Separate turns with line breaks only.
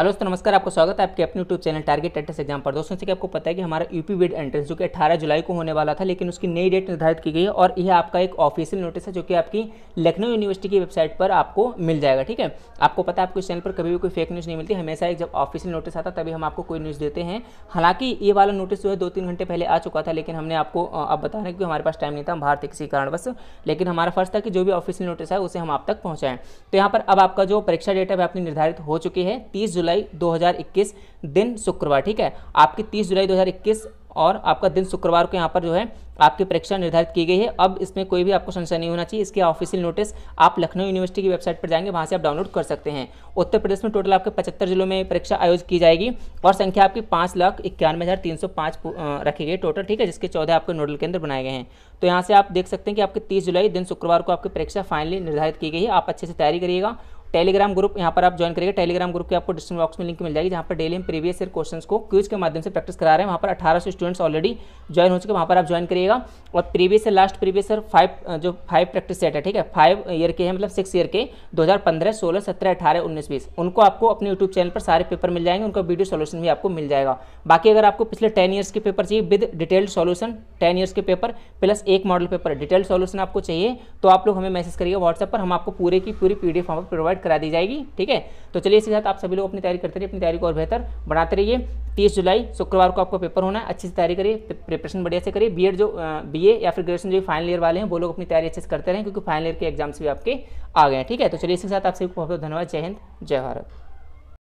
hello दोस्तों नमस्कार आपका स्वागत है आपके अपने YouTube channel Target Entrance Exam पर दोस्तों से कि आपको पता है कि हमारा यूपी वेड एंट्रेंस जो कि 18 जुलाई को होने वाला था लेकिन उसकी नई डेट निर्धारित की गई है और यह आपका एक ऑफिशियल नोटिस है जो कि आपकी लखनऊ यूनिवर्सिटी की वेबसाइट पर आपको मिल जाएगा ठीक है आपको पता है आपको इस चैनल पर कभी भी कोई फेक न्यूज़ नहीं मिलती हमेशा एक जब ऑफिशियल नोटिस आता तभी हम आपको कोई न्यूज़ देते हैं हालांकि ये वाला नोटिस जो है दो तीन घंटे पहले आ चुका था लेकिन हमने आपको अब बता रहे कि हमारे पास टाइम नहीं था हम भारत किसी बस लेकिन हमारा फर्स्ट था कि जो भी ऑफिशियल नोटिस है उसे हम आप तक पहुँचाएं तो यहाँ पर अब आपका जो परीक्षा डेट है वह अपनी निर्धारित हो चुकी है तीस जुलाई जुलाई 2021 दिन शुक्रवार ठीक है आपकी 30 जुलाई 2021 और आपका दिन शुक्रवार को यहाँ पर जो है आपकी परीक्षा निर्धारित की गई है अब इसमें कोई भी आपको संशय नहीं होना चाहिए इसके ऑफिशियल नोटिस आप लखनऊ यूनिवर्सिटी की वेबसाइट पर जाएंगे वहाँ से आप डाउनलोड कर सकते हैं उत्तर प्रदेश में टोटल आपके पचहत्तर जिलों में परीक्षा आयोजित की जाएगी और संख्या आपकी पाँच लाख इक्यानवे हज़ार तीन सौ पाँच रखी गई टोटल ठीक है जिसके चौदह आपके नोडल केंद्र बनाए गए हैं तो यहाँ से आप देख सकते हैं कि आपके तीस जुलाई दिन शुक्रवार को आपकी परीक्षा फाइनली निर्धारित की गई है आप अच्छे से तैयारी करिएगा टेलीग्राम ग्रुप यहाँ पर आप ज्वाइन करिएगा टेलीग्राम ग्रुप की आपको डिस्क्रिप्शन बॉक्स में लिंक मिल जाएगी जहाँ पर डेली हम प्रीवियस ईयर क्वेश्चन को क्विज के माध्यम से प्रैक्टिस करा रहे हैं वहाँ पर अठारह स्टूडेंट्स ऑलरेडी ज्वाइन हो चुके वहाँ पर आप ज्वाइन करिएगा और previous year last previous year five जो फाइव प्रैक्टिस सेट है ठीक है फाइव ईयर के हैं मतलब सिक्स ईयर के दो हज़ार पंद्रह सोलह सत्रह अठारह उन्नीस बीस उनको आपको अपने यूट्यूब चैनल पर सारे पेपर मिल जाएंगे उनका वीडियो सोल्यूशन भी आपको मिल जाएगा बाकी अगर आपको पिछले टेन ईयर्स के पेपर चाहिए with detailed solution ten years के पेपर प्लस एक मॉडल पेपर डिटेल्ड सोल्यूशन आपको चाहिए तो आप लोग हमें मैसेज करिएगा व्हाट्सएप पर हम आपको पूरे की पूरी पी डी आप प्रोवाइड स्टार्ट करा दी जाएगी ठीक है तो चलिए इसके साथ आप सभी लोग अपनी तैयारी करते रहिए अपनी तैयारी को और बेहतर बनाते रहिए तीस जुलाई शुक्रवार को आपको पेपर होना है अच्छी से तैयारी करिए प्रिपरेशन बढ़िया से करिए बी जो बी या फिर ग्रेजुएशन जो फाइनल ईयर वाले हैं वो लोग अपनी तैयारी अच्छे से करते रहें क्योंकि फाइनल ईयर के एग्जाम्स भी आपके आ गए हैं ठीक है तो चलिए इसके साथ आप सभी को बहुत बहुत धन्यवाद जय हिंद जय भारत